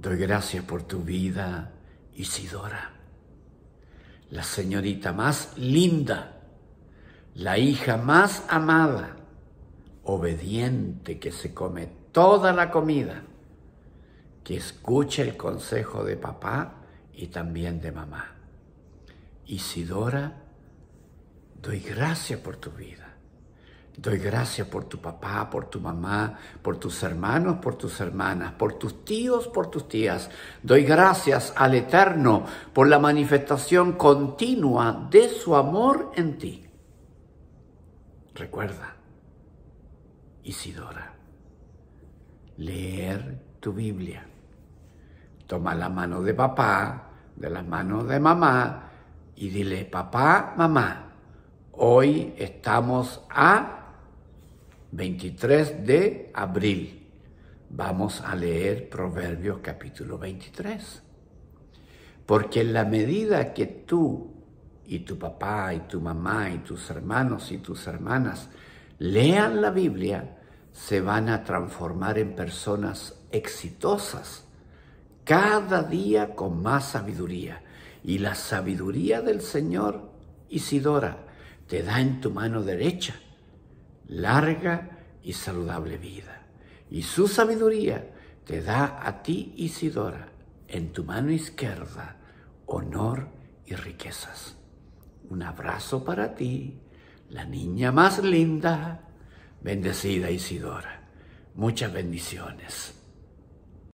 Doy gracias por tu vida, Isidora, la señorita más linda, la hija más amada, obediente que se come toda la comida, que escucha el consejo de papá y también de mamá. Isidora, doy gracias por tu vida. Doy gracias por tu papá, por tu mamá, por tus hermanos, por tus hermanas, por tus tíos, por tus tías. Doy gracias al Eterno por la manifestación continua de su amor en ti. Recuerda, Isidora, leer tu Biblia. Toma la mano de papá, de las manos de mamá y dile, papá, mamá, hoy estamos a 23 de abril. Vamos a leer Proverbios capítulo 23. Porque en la medida que tú y tu papá y tu mamá y tus hermanos y tus hermanas lean la Biblia, se van a transformar en personas exitosas, cada día con más sabiduría. Y la sabiduría del Señor, Isidora, te da en tu mano derecha larga y saludable vida. Y su sabiduría te da a ti, Isidora, en tu mano izquierda, honor y riquezas. Un abrazo para ti, la niña más linda, bendecida Isidora. Muchas bendiciones.